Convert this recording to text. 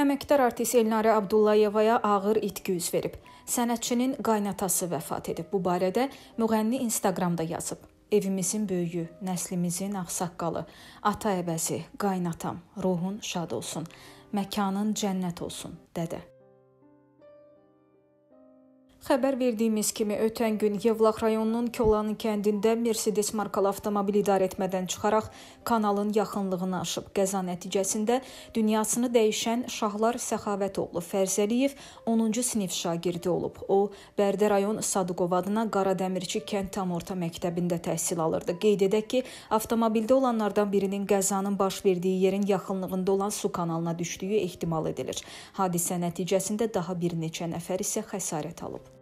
Əməkdar artist Elnarə Abdullayevaya ağır itki üz verib. Sənətçinin qaynatası vəfat edib. Bu barədə müğənni Instagramda yazıb. Evimizin böyüyü, nəslimizin ağsaqqalı, ata əvəzi, qaynatam, ruhun şad olsun, məkanın cənnət olsun, dədə. Xəbər verdiyimiz kimi ötən gün Yevlax rayonunun Kolanın kəndində Mercedes markalı avtomobil idarəetmədən çıxaraq kanalın yaxınlığını aşıb. Qəza nəticəsində dünyasını dəyişən Şahlar Səxavətoğlu Fərzəliyev 10-cu sinif şagirdi olub. O, Bərdə rayon Sadıqov adına Qaradəmirçi kənd tam orta məktəbində təhsil alırdı. Qeyd edək ki, avtomobildə olanlardan birinin qəzanın baş verdiyi yerin yaxınlığında olan su kanalına düşdüyü ehtimal edilir. Hadisə nəticəsində daha bir neçə nəfər isə xəsarət alıb.